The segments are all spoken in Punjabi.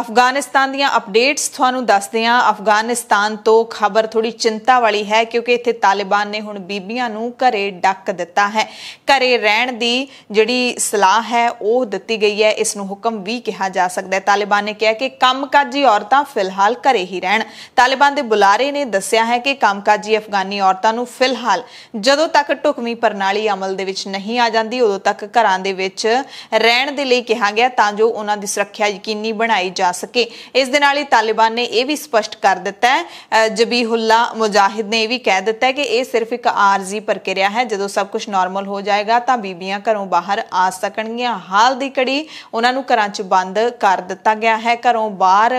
ਅਫਗਾਨਿਸਤਾਨ ਦੀਆਂ ਅਪਡੇਟਸ ਤੁਹਾਨੂੰ ਦੱਸਦੇ ਹਾਂ ਅਫਗਾਨਿਸਤਾਨ ਤੋਂ ਖਬਰ ਥੋੜੀ ਚਿੰਤਾ ਵਾਲੀ ਹੈ ਕਿਉਂਕਿ ਇੱਥੇ ਤਾਲਿਬਾਨ ਨੇ ਹੁਣ ਬੀਬੀਆਂ ਨੂੰ ਘਰੇ ਡੱਕ ਦਿੱਤਾ ਹੈ ਘਰੇ ਰਹਿਣ ਦੀ ਜਿਹੜੀ ਸਲਾਹ ਹੈ ਉਹ ਦਿੱਤੀ ਗਈ ਹੈ ਇਸ ਨੂੰ ਹੁਕਮ ਵੀ ਕਿਹਾ ਜਾ ਸਕਦਾ ਹੈ ਤਾਲਿਬਾਨ ਨੇ ਕਿਹਾ ਕਿ ਕੰਮਕਾਜੀ ਔਰਤਾਂ ਫਿਲਹਾਲ ਘਰੇ ਹੀ ਰਹਿਣ ਤਾਲਿਬਾਨ ਦੇ ਬੁਲਾਰੇ ਨੇ ਦੱਸਿਆ ਹੈ ਕਿ ਕੰਮਕਾਜੀ ਅਫਗਾਨੀ ਔਰਤਾਂ ਨੂੰ ਫਿਲਹਾਲ ਜਦੋਂ ਤੱਕ ਢੁਕਵੀਂ ਪ੍ਰਣਾਲੀ ਅਮਲ ਦੇ ਵਿੱਚ ਨਹੀਂ ਆ ਜਾਂਦੀ ਉਦੋਂ ਤੱਕ ਘਰਾਂ ਦੇ ਵਿੱਚ ਰਹਿਣ ਦੇ ਲਈ ਕਿਹਾ ਗਿਆ ਤਾਂ ਜੋ ਉਹਨਾਂ ਦੀ ਸੁਰੱਖਿਆ ਯਕੀਨੀ ਬਣਾਈ ਜਾ ਸਕੇ ਇਸ ਦੇ ਨਾਲ ਹੀ ਤਾਲਿਬਾਨ ਨੇ ਇਹ ਵੀ ਸਪਸ਼ਟ ਕਰ ਦਿੱਤਾ ਹੈ ਜਬੀਹੁੱਲਾ ਮੁਜਾਹਿਦ ਨੇ ਇਹ ਵੀ ਕਹਿ ਦਿੱਤਾ ਹੈ ਕਿ ਇਹ ਸਿਰਫ ਇੱਕ ਆਰਜ਼ੀ ਪ੍ਰਕਿਰਿਆ ਹੈ ਜਦੋਂ ਸਭ ਕੁਝ ਨਾਰਮਲ ਹੋ ਜਾਏਗਾ ਤਾਂ ਬੀਬੀਆਂ ਘਰੋਂ ਬਾਹਰ ਆ ਸਕਣਗੀਆਂ ਹਾਲ ਦੀ ਕੜੀ ਉਹਨਾਂ ਨੂੰ ਘਰਾਂ 'ਚ ਬੰਦ ਕਰ ਦਿੱਤਾ ਗਿਆ ਹੈ ਘਰੋਂ ਬਾਹਰ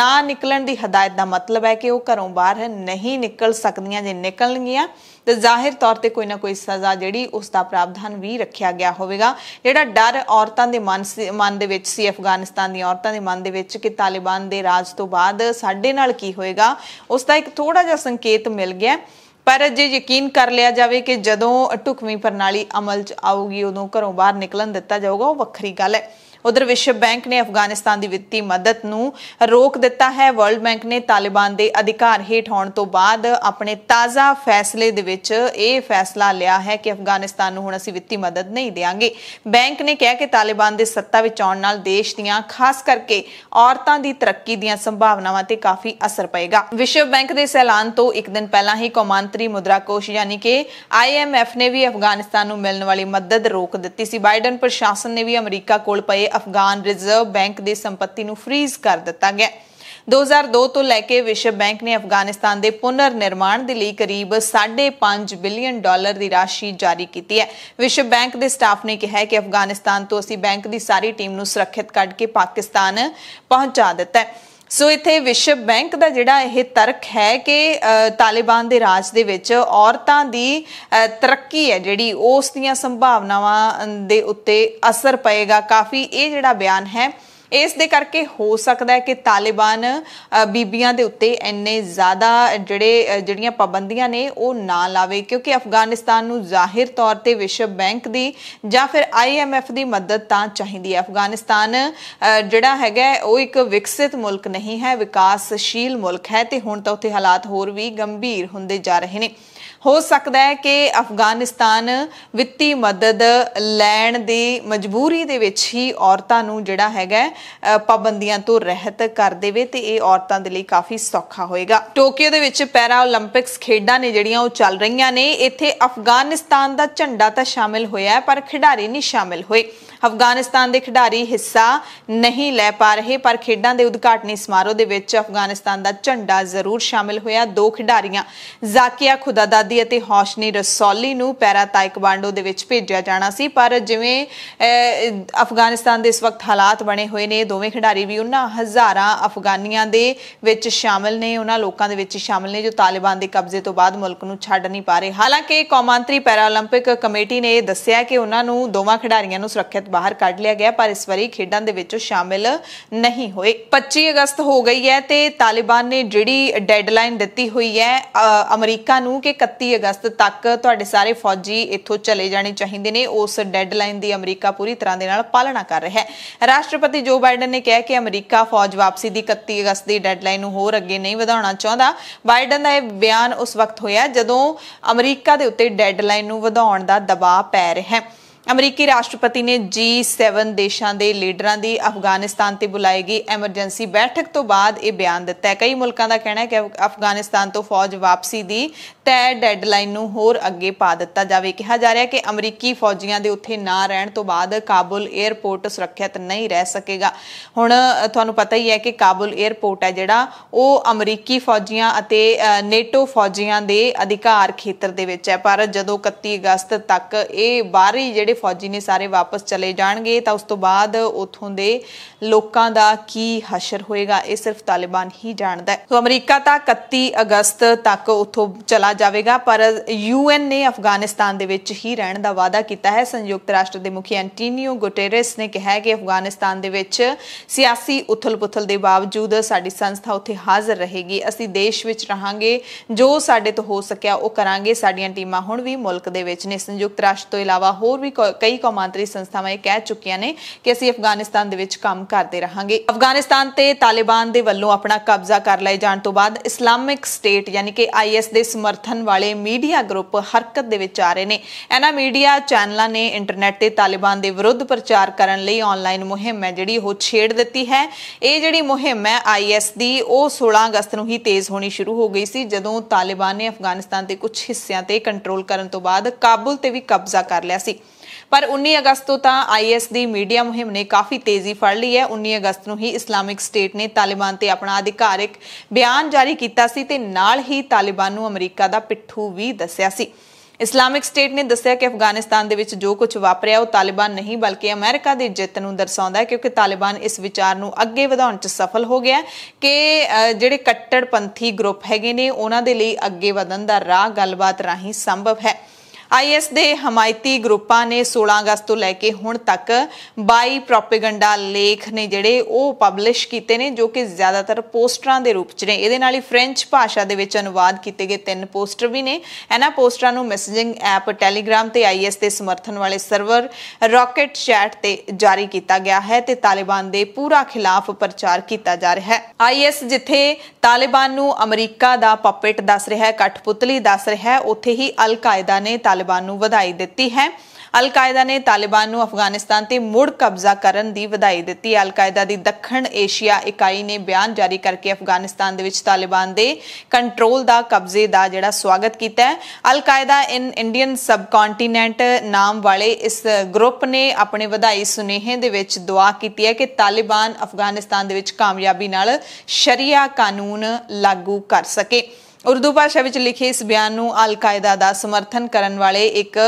ਨਾ ਨਿਕਲਣ ਦੀ ਹਦਾਇਤ ਦਾ ਮਤਲਬ ਹੈ ਕਿ ਉਹ ਘਰੋਂ ਬਾਹਰ ਨਹੀਂ ਨਿਕਲ ਸਕਦੀਆਂ ਜੇ ਨਿਕਲਣਗੀਆਂ ਤੇ ਜ਼ਾਹਿਰ ਤੌਰ ਤੇ ਕੋਈ ਨਾ ਕੋਈ ਸਜ਼ਾ ਜਿਹੜੀ ਉਸ ਦਾ ਪ੍ਰਾਵਧਾਨ ਵੀ ਰੱਖਿਆ ਗਿਆ ਹੋਵੇਗਾ ਜਿਹੜਾ ਡਰ ਔਰਤਾਂ ਦੇ ਮਨ ਦੇ ਵਿੱਚ ਸੀ ਅਫਗਾਨਿਸਤਾਨ ਦੀਆਂ ਔਰਤਾਂ ਦੇ ਮਨ ਦੇ ਵਿੱਚ ਕਿ ਤਾਲਿਬਾਨ ਦੇ ਰਾਜ ਤੋਂ ਬਾਅਦ ਸਾਡੇ ਨਾਲ ਕੀ ਹੋਏਗਾ ਉਸ ਦਾ ਇੱਕ ਥੋੜਾ ਜਿਹਾ ਸੰਕੇਤ ਮਿਲ ਗਿਆ ਪਰ ਜੇ ਯਕੀਨ ਕਰ ਲਿਆ ਜਾਵੇ ਕਿ ਜਦੋਂ ਢੁਕਵੀਂ ਪ੍ਰਣਾਲੀ ਅਮਲ 'ਚ ਆਊਗੀ ਉਦੋਂ ਘਰੋਂ ਬਾਹਰ ਨਿਕਲਣ ਦਿੱਤਾ ਜਾਊਗਾ ਉਹ ਵੱਖਰੀ ਗੱਲ ਹੈ ਉਧਰ ਵਿਸ਼ਵ ਬੈਂਕ ਨੇ ਅਫਗਾਨਿਸਤਾਨ ਦੀ ਵਿੱਤੀ ਮਦਦ ਨੂੰ ਰੋਕ ਦਿੱਤਾ ਹੈ ਵਰਲਡ ਬੈਂਕ ਨੇ ਤਾਲਿਬਾਨ ਦੇ ਅਧਿਕਾਰ ਹੇਠ ਆਉਣ ਤੋਂ ਬਾਅਦ ਆਪਣੇ ਤਾਜ਼ਾ ਫੈਸਲੇ ਦੇ ਵਿੱਚ ਇਹ ਫੈਸਲਾ ਲਿਆ ਹੈ ਕਿ ਅਫਗਾਨਿਸਤਾਨ ਨੂੰ ਹੁਣ ਅਸੀਂ ਵਿੱਤੀ ਮਦਦ ਨਹੀਂ ਦੇਵਾਂਗੇ ਬੈਂਕ ਨੇ ਕਿਹਾ ਕਿ ਤਾਲਿਬਾਨ ਦੇ ਸੱਤਾ ਵਿੱਚ ਆਉਣ ਨਾਲ ਦੇਸ਼ ਦੀਆਂ ਖਾਸ ਕਰਕੇ ਔਰਤਾਂ ਦੀ ਤਰੱਕੀ ਦੀਆਂ ਸੰਭਾਵਨਾਵਾਂ ਤੇ ਕਾਫੀ ਅਸਰ ਪਏਗਾ ਵਿਸ਼ਵ ਬੈਂਕ ਦੇ ਐਲਾਨ ਤੋਂ ਇੱਕ ਦਿਨ ਪਹਿਲਾਂ ਹੀ ਕੌਮਾਂਤਰੀ ਮੁਦਰਾ ਕੋਸ਼ ਯਾਨੀ ਕਿ ਆਈਐਮਐਫ ਨੇ ਵੀ ਅਫਗਾਨਿਸਤਾਨ ਨੂੰ ਮਿਲਣ ਵਾਲੀ ਮਦਦ ਰੋਕ ਦਿੱਤੀ ਸੀ ਬਾਈਡਨ ਪ੍ਰਸ਼ਾਸਨ ਨੇ ਵੀ ਅਮਰੀਕਾ ਕੋਲ ਪਏ ਅਫਗਾਨ ਰਿਜ਼ਰਵ ਬੈਂਕ ਦੀ ਸੰਪਤੀ ਨੂੰ ਫ੍ਰੀਜ਼ ਕਰ ਦਿੱਤਾ ਗਿਆ 2002 ਤੋਂ ਲੈ ਕੇ ਵਿਸ਼ਵ ਬੈਂਕ ਨੇ ਅਫਗਾਨਿਸਤਾਨ ਦੇ ਪੁਨਰ ਨਿਰਮਾਣ ਦੇ ਲਈ ਕਰੀਬ 5.5 ਬਿਲੀਅਨ ਡਾਲਰ ਦੀ ਰਾਸ਼ੀ ਜਾਰੀ ਕੀਤੀ ਹੈ ਵਿਸ਼ਵ ਬੈਂਕ ਦੇ ਸਟਾਫ ਨੇ ਕਿਹਾ ਕਿ ਅਫਗਾਨਿਸਤਾਨ ਤੋਂ ਅਸੀਂ ਬੈਂਕ ਦੀ ਸਾਰੀ ਟੀਮ ਨੂੰ ਸੁਰੱਖਿਅਤ ਕੱਢ ਕੇ ਪਾਕਿਸਤਾਨ ਪਹੁੰਚਾ ਦਿੱਤਾ ਹੈ ਸੋ ਇਥੇ ਵਿਸ਼ਵ ਬੈਂਕ ਦਾ ਜਿਹੜਾ ਇਹ ਤਰਕ ਹੈ ਕਿ ਤਾਲਿਬਾਨ ਦੇ ਰਾਜ ਦੇ ਵਿੱਚ ਔਰਤਾਂ ਦੀ ਤਰੱਕੀ ਹੈ ਜਿਹੜੀ ਉਸ ਦੀਆਂ ਸੰਭਾਵਨਾਵਾਂ ਦੇ ਉੱਤੇ ਅਸਰ ਪਏਗਾ ਕਾਫੀ ਇਹ ਜਿਹੜਾ ਬਿਆਨ ਹੈ ਇਸ ਦੇ ਕਰਕੇ ਹੋ ਸਕਦਾ ਹੈ ਕਿ ਤਾਲਿਬਾਨ ਬੀਬੀਆਂ ਦੇ ਉੱਤੇ ਇੰਨੇ ਜ਼ਿਆਦਾ ਜਿਹੜੇ ਜਿਹੜੀਆਂ ਪਾਬੰਦੀਆਂ ਨੇ ਉਹ ਨਾ ਲਾਵੇ ਕਿਉਂਕਿ ਅਫਗਾਨਿਸਤਾਨ ਨੂੰ ਜ਼ਾਹਿਰ ਤੌਰ ਤੇ ਵਿਸ਼ਵ ਬੈਂਕ ਦੀ ਜਾਂ ਫਿਰ ਆਈਐਮਐਫ ਦੀ ਮਦਦ ਤਾਂ ਚਾਹੀਦੀ ਹੈ ਅਫਗਾਨਿਸਤਾਨ ਜਿਹੜਾ ਹੈਗਾ ਉਹ ਇੱਕ ਵਿਕਸਿਤ ਮੁਲਕ ਨਹੀਂ ਹੈ ਵਿਕਾਸਸ਼ੀਲ ਮੁਲਕ ਹੈ ਤੇ ਹੁਣ ਤਾਂ ਉੱਥੇ ਹਾਲਾਤ ਹੋਰ ਵੀ ਗੰਭੀਰ ਹੁੰਦੇ ਜਾ ਰਹੇ ਨੇ ਹੋ ਸਕਦਾ ਹੈ ਕਿ ਅਫਗਾਨਿਸਤਾਨ ਵਿੱਤੀ ਮਦਦ ਲੈਣ ਦੀ ਮਜਬੂਰੀ ਦੇ ਵਿੱਚ ਹੀ ਔਰਤਾਂ ਨੂੰ ਜਿਹੜਾ ਹੈਗਾ ਪਾਬੰਦੀਆਂ ਤੋਂ ਰਹਿਤ ਕਰ ਦੇਵੇ ਤੇ ਇਹ ਔਰਤਾਂ ਦੇ ਲਈ ਕਾਫੀ ਸੌਖਾ ਹੋਏਗਾ ਟੋਕੀਓ ਦੇ ਵਿੱਚ ਪੈਰਾ 올림픽ਸ ਖੇਡਾਂ ਨੇ ਜਿਹੜੀਆਂ ਉਹ ਚੱਲ ਰਹੀਆਂ ਨੇ ਇੱਥੇ ਅਫਗਾਨਿਸਤਾਨ ਦਾ ਝੰਡਾ ਤਾਂ ਸ਼ਾਮਿਲ ਹੋਇਆ ਪਰ ਖਿਡਾਰੀ ਨਹੀਂ ਸ਼ਾਮਿਲ ਹੋਏ ਅਫਗਾਨਿਸਤਾਨ ਦੇ ਖਿਡਾਰੀ ਹਿੱਸਾ ਨਹੀਂ ਲੈ ਪਾ ਰਹੇ ਪਰ ਖੇਡਾਂ ਦੇ ਉਦਘਾਟਨੀ ਸਮਾਰੋਹ ਦੇ ਵਿੱਚ ਅਫਗਾਨਿਸਤਾਨ ਦਾ ਝੰਡਾ ਜ਼ਰੂਰ ਸ਼ਾਮਿਲ ਹੋਇਆ ਦੋ ਖਿਡਾਰੀਆਂ ਜ਼ਾਕੀਆ ਖੁਦਾਦਾਦੀ ਅਤੇ ਹੌਸ਼ਨੀ ਰਸੌਲੀ ਨੂੰ ਪੈਰਾ ਤਾਇਕਵਾਂਡੋ ਦੇ ਵਿੱਚ ਭੇਜਿਆ ਜਾਣਾ ਸੀ ਪਰ ਜਿਵੇਂ ਅਫਗਾਨਿਸਤਾਨ ਦੇ ਇਸ ਵਕਤ ਹਾਲਾਤ ਬਣੇ ਹੋਏ ਨੇ ਦੋਵੇਂ ਖਿਡਾਰੀ ਵੀ ਉਹਨਾਂ ਹਜ਼ਾਰਾਂ ਅਫਗਾਨੀਆਂ ਦੇ ਵਿੱਚ ਸ਼ਾਮਿਲ ਨੇ ਉਹਨਾਂ ਲੋਕਾਂ ਦੇ ਵਿੱਚ ਸ਼ਾਮਿਲ ਨੇ ਜੋ ਤਾਲਿਬਾਨ ਦੇ ਕਬਜ਼ੇ ਤੋਂ ਬਾਅਦ ਮੁਲਕ ਨੂੰ ਛੱਡ ਨਹੀਂ ਪਾ ਰਹੇ ਹਾਲਾਂਕਿ ਕੌਮਾਂਤਰੀ ਪੈਰਾਲੰਪਿਕ ਕਮੇਟੀ ਨੇ ਦੱਸਿਆ ਕਿ ਉਹਨਾਂ ਨੂੰ ਦੋਵਾਂ ਖਿਡਾਰੀਆਂ ਨੂੰ ਸੁਰੱਖਿਅਤ ਟੂਰਨਾਮੈਂਟ ਬਾਹਰ ਕੱਢ ਲਿਆ ਗਿਆ ਪਰ ਇਸ ਵਾਰੀ ਖੇਡਾਂ ਦੇ ਵਿੱਚ ਸ਼ਾਮਿਲ ਨਹੀਂ ਹੋਏ 25 ਅਗਸਤ ਹੋ ਗਈ ਹੈ ਤੇ ਤਾਲਿਬਾਨ ਨੇ ਜਿਹੜੀ ਡੈਡਲਾਈਨ ਦਿੱਤੀ ਹੋਈ ਹੈ ਅਮਰੀਕਾ ਨੂੰ ਕਿ 31 ਅਗਸਤ ਤੱਕ ਤੁਹਾਡੇ ਸਾਰੇ ਫੌਜੀ ਇੱਥੋਂ ਚਲੇ ਜਾਣੇ ਚਾਹੀਦੇ ਨੇ ਉਸ ਡੈਡਲਾਈਨ ਦੀ ਅਮਰੀਕਾ ਪੂਰੀ ਤਰ੍ਹਾਂ ਦੇ ਨਾਲ ਪਾਲਣਾ ਕਰ ਰਿਹਾ ਹੈ ਰਾਸ਼ਟਰਪਤੀ ਜੋ ਬਾਈਡਨ ਨੇ ਕਿਹਾ ਕਿ ਅਮਰੀਕਾ ਫੌਜ ਵਾਪਸੀ ਦੀ 31 ਅਗਸਤ ਦੀ ਡੈਡਲਾਈਨ ਨੂੰ ਹੋਰ ਅੱਗੇ ਨਹੀਂ ਵਧਾਉਣਾ ਚਾਹੁੰਦਾ ਬਾਈਡਨ ਦਾ ਇਹ ਬਿਆਨ ਉਸ ਵਕਤ ਹੋਇਆ ਜਦੋਂ ਅਮਰੀਕਾ ਦੇ ਉੱਤੇ ਡੈਡਲਾਈਨ ਨੂੰ ਵਧਾਉਣ ਦਾ ਦਬਾਅ ਪੈ ਰਿਹਾ ਹੈ ਅਮਰੀਕੀ ਰਾਸ਼ਟਰਪਤੀ ਨੇ G7 ਦੇਸ਼ਾਂ ਦੇ ਲੀਡਰਾਂ ਦੀ ਅਫਗਾਨਿਸਤਾਨ ਤੇ ਬੁਲਾਈ ਗਈ ਐਮਰਜੈਂਸੀ ਬੈਠਕ ਤੋਂ ਬਾਅਦ ਇਹ ਬਿਆਨ ਦਿੱਤਾ ਹੈ ਕਈ ਮੁਲਕਾਂ ਦਾ ਕਹਿਣਾ ਹੈ ਕਿ ਅਫਗਾਨਿਸਤਾਨ ਤੋਂ ਫੌਜ ਵਾਪਸੀ ਦੀ ਤੈਅ ਡੈਡਲਾਈਨ ਨੂੰ ਹੋਰ ਅੱਗੇ ਪਾ ਦਿੱਤਾ ਜਾਵੇ ਕਿਹਾ ਜਾ ਰਿਹਾ ਹੈ ਕਿ ਅਮਰੀਕੀ ਫੌਜੀਆਂ ਦੇ ਉੱਥੇ ਨਾ ਰਹਿਣ ਤੋਂ ਬਾਅਦ ਕਾਬੁਲ 에ਅਰਪੋਰਟ ਸੁਰੱਖਿਅਤ ਨਹੀਂ ਰਹਿ ਸਕੇਗਾ ਹੁਣ ਤੁਹਾਨੂੰ ਪਤਾ ਹੀ ਹੈ ਕਿ ਕਾਬੁਲ 에ਅਰਪੋਰਟ ਹੈ ਜਿਹੜਾ ਉਹ ਅਮਰੀਕੀ ਫੌਜੀਆਂ ਅਤੇ ਨੇਟੋ ਫੌਜੀਆਂ ਦੇ ਅਧਿਕਾਰ ਖੇਤਰ ਦੇ ਵਿੱਚ ਹੈ ਪਰ ਜਦੋਂ 31 ਅਗਸਤ ਤੱਕ ਇਹ ਬਾਹਰੀ ਜਿਹੜੇ ਫੌਜੀ ਨੇ ਸਾਰੇ ਵਾਪਸ ਚਲੇ ਜਾਣਗੇ ਤਾਂ ਉਸ ਤੋਂ ਬਾਅਦ ਉਥੋਂ ਦੇ ਲੋਕਾਂ ਦਾ ਕੀ ਹਸ਼ਰ ਹੋਏਗਾ ਇਹ ਸਿਰਫ ਤਾਲਿਬਾਨ ਹੀ ਜਾਣਦਾ ਹੈ ਸੋ ਅਮਰੀਕਾ ਤਾਂ 31 ਅਗਸਤ ਤੱਕ ਉਥੋਂ ਚਲਾ ਜਾਵੇਗਾ ਪਰ ਯੂਐਨ ਨੇ ਅਫਗਾਨਿਸਤਾਨ ਦੇ ਵਿੱਚ ਹੀ ਰਹਿਣ ਦਾ ਵਾਅਦਾ ਕੀਤਾ ਹੈ ਸੰਯੁਕਤ ਰਾਸ਼ਟਰ ਦੇ ਮੁਖੀ ਐਂਟੀਨੀਓ ਗੁਟੇਰੇਸ ਨੇ ਕਿਹਾ ਹੈ ਕਿ ਅਫਗਾਨਿਸਤਾਨ ਦੇ ਵਿੱਚ ਸਿਆਸੀ ਉਥਲ-ਪੁਥਲ ਦੇ ਬਾਵਜੂਦ ਸਾਡੀ ਸੰਸਥਾ ਉੱਥੇ ਹਾਜ਼ਰ ਰਹੇਗੀ ਅਸੀਂ ਦੇਸ਼ ਵਿੱਚ ਰਹਾਂਗੇ ਜੋ ਸਾਡੇ ਤੋਂ ਹੋ ਸਕਿਆ ਉਹ ਕਰਾਂਗੇ ਸਾਡੀਆਂ ਟੀਮਾਂ ਹੁਣ ਵੀ ਮੁਲਕ ਦੇ ਵਿੱਚ ਨੇ ਸੰਯੁਕਤ ਰਾਸ਼ਟਰ ਤੋਂ ਇਲਾਵਾ ਹੋਰ ਵੀ ਕਈ ਕੌਮਾਂਤਰੀ ਸੰਸਥਾਵਾਂ ਇਹ ਕਹਿ ਚੁੱਕੀਆਂ ਨੇ ਕਿ ਅਸੀਂ ਅਫਗਾਨਿਸਤਾਨ ਦੇ ਵਿੱਚ ਕੰਮ ਕਰਦੇ ਰਹਾਂਗੇ ਅਫਗਾਨਿਸਤਾਨ ਤੇ ਤਾਲਿਬਾਨ ਦੇ ਵੱਲੋਂ ਆਪਣਾ ਕਬਜ਼ਾ ਕਰ ਲਏ ਜਾਣ ਤੋਂ ਬਾਅਦ ਇਸਲਾਮਿਕ ਸਟੇਟ ਯਾਨੀ ਕਿ ਆਈਐਸ ਦੇ ਸਮਰਥਨ ਵਾਲੇ ਮੀਡੀਆ ਗਰੁੱਪ ਹਰਕਤ ਦੇ ਵਿੱਚ ਆ ਰਹੇ ਨੇ ਇਹਨਾਂ ਮੀਡੀਆ ਚੈਨਲਾਂ ਨੇ ਇੰਟਰਨੈਟ ਤੇ ਤਾਲਿਬਾਨ ਦੇ ਵਿਰੁੱਧ ਪ੍ਰਚਾਰ ਕਰਨ ਲਈ ਆਨਲਾਈਨ ਮੁਹਿੰਮ ਹੈ ਜਿਹੜੀ ਉਹ ਛੇੜ ਦਿੱਤੀ ਹੈ ਇਹ ਜਿਹੜੀ ਮੁਹਿੰਮ ਹੈ ਆਈਐਸ ਦੀ ਉਹ 16 ਅਗਸਤ ਨੂੰ ਹੀ ਤੇਜ਼ ਹੋਣੀ ਸ਼ੁਰੂ ਹੋ ਗਈ ਸੀ ਜਦੋਂ ਤਾਲਿਬਾਨ ਨੇ ਅਫਗਾਨਿਸਤਾਨ ਦੇ ਕੁਝ ਹਿੱਸਿਆਂ ਤੇ ਕੰਟਰੋਲ ਕਰਨ ਤੋਂ ਬਾਅਦ ਕਾਬੁਲ ਤੇ ਵੀ ਕਬਜ਼ਾ ਕਰ ਲਿਆ ਸੀ ਪਰ 19 ਅਗਸਤ ਤੋਂ ਤਾਂ ਆਈਐਸ ਦੀ ਮੀਡੀਆ ਮੁਹਿੰਮ ਨੇ ਕਾਫੀ ਤੇਜ਼ੀ ਫੜ ਲਈ ਹੈ 19 ਅਗਸਤ ਨੂੰ ਹੀ ਇਸਲਾਮਿਕ ਸਟੇਟ ਨੇ ਤਾਲਿਬਾਨ ਤੇ ਆਪਣਾ ਅਧਿਕਾਰਿਕ ਬਿਆਨ ਜਾਰੀ ਕੀਤਾ ਸੀ ਤੇ ਨਾਲ ਹੀ ਤਾਲਿਬਾਨ ਨੂੰ ਅਮਰੀਕਾ ਦਾ ਪਿੱਠੂ ਵੀ ਦੱਸਿਆ ਸੀ ਇਸਲਾਮਿਕ ਸਟੇਟ ਨੇ ਦੱਸਿਆ ਕਿ ਅਫਗਾਨਿਸਤਾਨ ਦੇ ਵਿੱਚ ਜੋ ਕੁਝ ਵਾਪਰਿਆ ਉਹ ਤਾਲਿਬਾਨ ਨਹੀਂ ਬਲਕਿ ਅਮਰੀਕਾ ਦੀ ਜਿੱਤ ਨੂੰ ਦਰਸਾਉਂਦਾ ਹੈ ਕਿਉਂਕਿ ਤਾਲਿਬਾਨ ਇਸ ਵਿਚਾਰ ਨੂੰ ਅੱਗੇ ਵਧਾਉਣ 'ਚ ਸਫਲ ਹੋ ਗਿਆ ਕਿ ਜਿਹੜੇ ਕੱਟੜਪੰਥੀ ਗਰੁੱਪ ਹੈਗੇ ਨੇ ਉਹਨਾਂ ਦੇ ਲਈ ਅੱਗੇ ਵਧਣ ਦਾ ਰਾਹ ਗੱਲਬਾਤ ਰਾਹੀਂ ਸੰਭਵ ਹੈ ਆਈਐਸ ਦੇ ਹਮਾਇਤੀ ਗਰੁੱਪਾਂ ਨੇ 16 ਅਗਸਤ ਤੋਂ ਲੈ ਕੇ ਹੁਣ ਤੱਕ 22 ਪ੍ਰੋਪਗੈਂਡਾ ਲੇਖ ਨੇ ਜਿਹੜੇ ਉਹ ਪਬਲਿਸ਼ ਕੀਤੇ ਨੇ ਜੋ ਕਿ ਜ਼ਿਆਦਾਤਰ ਪੋਸਟਰਾਂ ਦੇ ਰੂਪ 'ਚ ਨੇ ਇਹਦੇ ਨਾਲ ਹੀ ਫ੍ਰੈਂਚ ਭਾਸ਼ਾ ਦੇ ਵਿੱਚ ਅਨੁਵਾਦ ਕੀਤੇ ਗਏ ਤਿੰਨ ਪੋਸਟਰ ਵੀ ਨੇ ਇਹਨਾਂ ਪੋਸਟਰਾਂ ਨੂੰ ਮੈਸੇਜਿੰਗ ਐਪ ਟੈਲੀਗ੍ਰਾਮ ਤੇ ਆਈਐਸ ਦੇ ਸਮਰਥਨ ਵਾਲੇ ਸਰਵਰ ਰਾਕਟ ਚੈਟ ਤੇ ਜਾਰੀ ਕੀਤਾ ਗਿਆ ਹੈ ਤੇ ਤਾਲਿਬਾਨ ਦੇ ਪੂਰਾ ਖਿਲਾਫ ਪ੍ਰਚਾਰ ਕੀਤਾ ਜਾ ਰਿਹਾ ਹੈ ਆਈਐਸ ਜਿੱਥੇ ਤਾਲਿਬਾਨ ਨੂੰ ਅਮਰੀਕਾ ਦਾ ਪਪੇਟ ਦੱਸ ਰਿਹਾ ਹੈ ਕਠਪੁਤਲੀ ਦੱਸ ਰਿਹਾ ਹੈ ਉੱਥੇ ਹੀ ਅਲ ਕਾਇਦਾ ਨੇ ਤਾਲਿਬਾਨ ਨੂੰ ਵਧਾਈ ਦਿੱਤੀ ਹੈ ਅਲ ਕਾਇਦਾ ਨੇ ਤਾਲਿਬਾਨ ਨੂੰ ਅਫਗਾਨਿਸਤਾਨ ਤੇ ਮੁੜ ਕਬਜ਼ਾ ਕਰਨ ਦੀ ਵਧਾਈ ਦਿੱਤੀ ਅਲ ਕਾਇਦਾ ਦੀ ਦੱਖਣ ਏਸ਼ੀਆ ਇਕਾਈ ਨੇ ਬਿਆਨ ਜਾਰੀ ਕਰਕੇ ਅਫਗਾਨਿਸਤਾਨ ਦੇ ਵਿੱਚ ਤਾਲਿਬਾਨ ਦੇ ਕੰਟਰੋਲ ਦਾ ਕਬਜ਼ੇ ਦਾ ਜਿਹੜਾ ਸਵਾਗਤ ਕੀਤਾ ਹੈ ਅਲ ਕਾਇਦਾ ਇਨ ਇੰਡੀਅਨ ਸਬ ਕੰਟੀਨੈਂਟ ਨਾਮ ਵਾਲੇ ਇਸ ਗਰੁੱਪ ਨੇ ਆਪਣੇ ਵਧਾਈ ਸੁਨੇਹੇ ਦੇ ਵਿੱਚ ਦੁਆ ਕੀਤੀ ਹੈ ਕਿ ਤਾਲਿਬਾਨ ਅਫਗਾਨਿਸਤਾਨ ਦੇ ਵਿੱਚ ਕਾਮਯਾਬੀ ਨਾਲ ਸ਼ਰੀਆ ਕਾਨੂੰਨ ਲਾਗੂ ਕਰ ਸਕੇ ਉਰਦੂ ਭਾਸ਼ਾ ਵਿੱਚ ਲਿਖੇ ਇਸ ਬਿਆਨ ਨੂੰ ਅਲ ਕਾਇਦਾ ਦਾ ਸਮਰਥਨ ਕਰਨ ਵਾਲੇ ਇੱਕ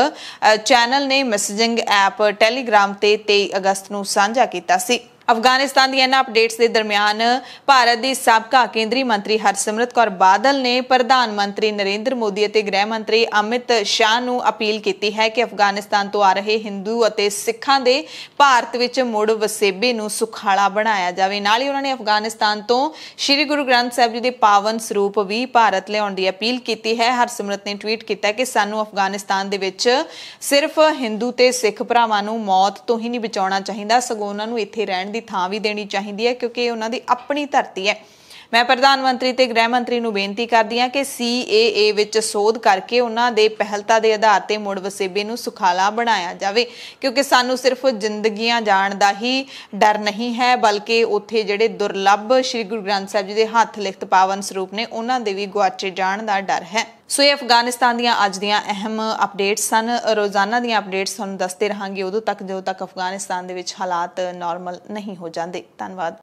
ਚੈਨਲ ਨੇ ਮੈਸੇਜਿੰਗ ਐਪ ਟੈਲੀਗ੍ਰਾਮ ਤੇ 23 ਅਗਸਤ ਨੂੰ ਸਾਂਝਾ ਕੀਤਾ ਸੀ ਅਫਗਾਨਿਸਤਾਨ ਦੀਆਂ ਇਹਨਾਂ ਅਪਡੇਟਸ ਦੇ ਦਰਮਿਆਨ ਭਾਰਤ ਦੀ ਸਾਬਕਾ ਕੇਂਦਰੀ ਮੰਤਰੀ ਹਰਸਿਮਰਤ ਕੌਰ ਬਾਦਲ ਨੇ ਪ੍ਰਧਾਨ ਮੰਤਰੀ ਨਰਿੰਦਰ ਮੋਦੀ ਅਤੇ ਗ੍ਰਹਿ ਮੰਤਰੀ ਅਮਿਤ ਸ਼ਾਹ ਨੂੰ ਅਪੀਲ ਕੀਤੀ ਹੈ ਕਿ ਅਫਗਾਨਿਸਤਾਨ ਤੋਂ ਆ ਰਹੇ ਹਿੰਦੂ ਅਤੇ ਸਿੱਖਾਂ ਦੇ ਭਾਰਤ ਵਿੱਚ ਮੁੜ ਵਸੇਬੇ ਨੂੰ ਸੁਖਾਲਾ ਬਣਾਇਆ ਜਾਵੇ ਨਾਲ ਹੀ ਉਹਨਾਂ ਨੇ ਅਫਗਾਨਿਸਤਾਨ ਤੋਂ ਸ੍ਰੀ ਗੁਰੂ ਗ੍ਰੰਥ ਸਾਹਿਬ ਜੀ ਦੇ ਪਾਵਨ ਸਰੂਪ ਵੀ ਭਾਰਤ ਲਿਆਉਣ ਦੀ ਅਪੀਲ ਕੀਤੀ ਹੈ ਹਰਸਿਮਰਤ ਨੇ ਟਵੀਟ ਕੀਤਾ ਕਿ ਸਾਨੂੰ ਅਫਗਾਨਿਸਤਾਨ ਦੇ ਵਿੱਚ ਸਿਰਫ ਹਿੰਦੂ ਤੇ ਸਿੱਖ ਭਰਾਵਾਂ ਨੂੰ ਮੌਤ ਤੋਂ ਹੀ ਨਹੀਂ ਬਚਾਉਣਾ ਚਾਹੀਦਾ ਸਗੋਂ ਉਹਨਾਂ ਨੂੰ ਇੱਥੇ ਰਹਿਣ ਦੀ ਥਾਂ ਵੀ ਦੇਣੀ ਚਾਹੀਦੀ ਹੈ ਕਿਉਂਕਿ ਇਹ ਉਹਨਾਂ ਦੀ ਆਪਣੀ ਧਰਤੀ ਹੈ ਮੈਂ ਪ੍ਰਧਾਨ ਮੰਤਰੀ ਤੇ ਗ੍ਰਹਿ ਮੰਤਰੀ ਨੂੰ ਬੇਨਤੀ ਕਰਦੀ ਹਾਂ ਕਿ ਸੀਏਏ ਵਿੱਚ ਸੋਧ ਕਰਕੇ ਉਹਨਾਂ ਦੇ ਪਹਿਲਤਾ ਦੇ ਆਧਾਰ ਤੇ ਮੁੜ ਵਸੇਬੇ ਨੂੰ ਸੁਖਾਲਾ ਬਣਾਇਆ ਜਾਵੇ ਕਿਉਂਕਿ ਸਾਨੂੰ ਸਿਰਫ ਜ਼ਿੰਦਗੀਆਂ ਜਾਣ ਦਾ ਹੀ ਡਰ ਨਹੀਂ ਹੈ ਬਲਕਿ ਉੱਥੇ ਜਿਹੜੇ ਦੁਰਲੱਭ ਸ੍ਰੀ ਗੁਰੂ ਗ੍ਰੰਥ ਸਾਹਿਬ ਜੀ ਦੇ ਹੱਥ ਲਿਖਤ ਪਾਵਨ ਸਰੂਪ ਨੇ ਉਹਨਾਂ ਦੇ ਵੀ ਗੁਆਚੇ ਜਾਣ ਦਾ ਡਰ ਹੈ ਸੋ ਇਹ ਅਫਗਾਨਿਸਤਾਨ ਦੀਆਂ ਅੱਜ ਦੀਆਂ ਅਹਿਮ ਅਪਡੇਟਸ ਸਨ ਰੋਜ਼ਾਨਾ ਦੀਆਂ ਅਪਡੇਟਸ ਤੁਹਾਨੂੰ ਦੱਸਦੇ ਰਹਾਂਗੇ ਉਦੋਂ ਤੱਕ ਜਦੋਂ ਤੱਕ ਅਫਗਾਨਿਸਤਾਨ ਦੇ ਵਿੱਚ ਹਾਲਾਤ ਨਾਰਮਲ ਨਹੀਂ ਹੋ ਜਾਂਦੇ ਧੰਨਵਾਦ